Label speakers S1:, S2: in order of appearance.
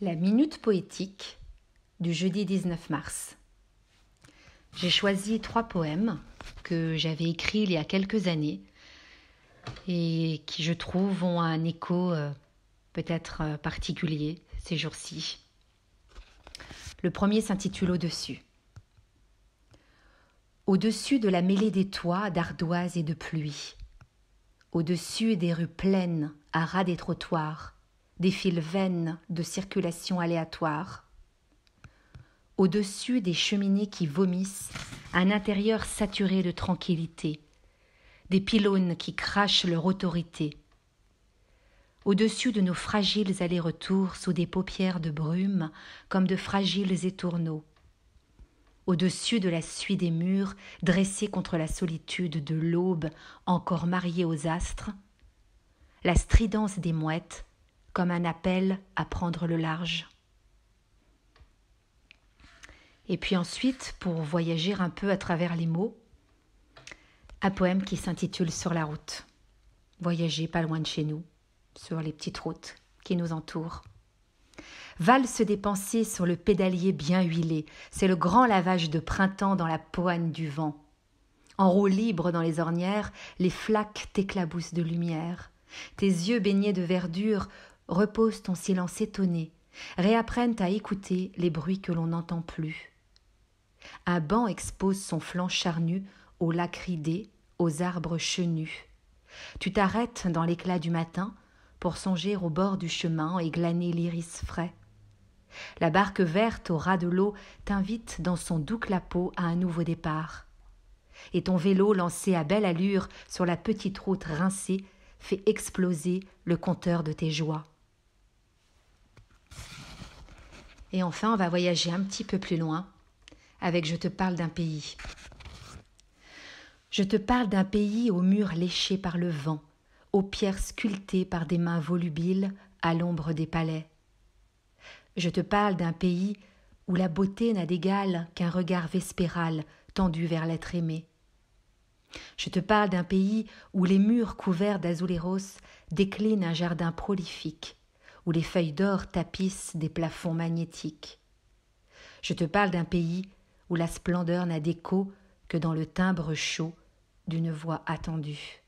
S1: La minute poétique du jeudi 19 mars. J'ai choisi trois poèmes que j'avais écrits il y a quelques années et qui, je trouve, ont un écho euh, peut-être euh, particulier ces jours-ci. Le premier s'intitule Au-dessus. Au-dessus de la mêlée des toits d'ardoises et de pluie, au-dessus des rues pleines à ras des trottoirs, des fils vaines de circulation aléatoire. Au-dessus des cheminées qui vomissent, un intérieur saturé de tranquillité, des pylônes qui crachent leur autorité. Au-dessus de nos fragiles allers-retours sous des paupières de brume comme de fragiles étourneaux. Au-dessus de la suie des murs dressés contre la solitude de l'aube encore mariée aux astres. La stridence des mouettes comme un appel à prendre le large. Et puis ensuite, pour voyager un peu à travers les mots, un poème qui s'intitule Sur la route. Voyager pas loin de chez nous, sur les petites routes qui nous entourent. Valse des pensées sur le pédalier bien huilé, c'est le grand lavage de printemps dans la poigne du vent. En roue libre dans les ornières, les flaques t'éclaboussent de lumière. Tes yeux baignés de verdure Repose ton silence étonné, réapprenne à écouter les bruits que l'on n'entend plus. Un banc expose son flanc charnu aux lacs aux arbres chenus. Tu t'arrêtes dans l'éclat du matin pour songer au bord du chemin et glaner l'iris frais. La barque verte au ras de l'eau t'invite dans son doux clapot à un nouveau départ. Et ton vélo lancé à belle allure sur la petite route rincée fait exploser le compteur de tes joies. Et enfin, on va voyager un petit peu plus loin avec Je te parle d'un pays. Je te parle d'un pays aux murs léchés par le vent, aux pierres sculptées par des mains volubiles à l'ombre des palais. Je te parle d'un pays où la beauté n'a d'égal qu'un regard vespéral tendu vers l'être aimé. Je te parle d'un pays où les murs couverts d'azuléros déclinent un jardin prolifique où les feuilles d'or tapissent des plafonds magnétiques. Je te parle d'un pays où la splendeur n'a d'écho que dans le timbre chaud d'une voix attendue.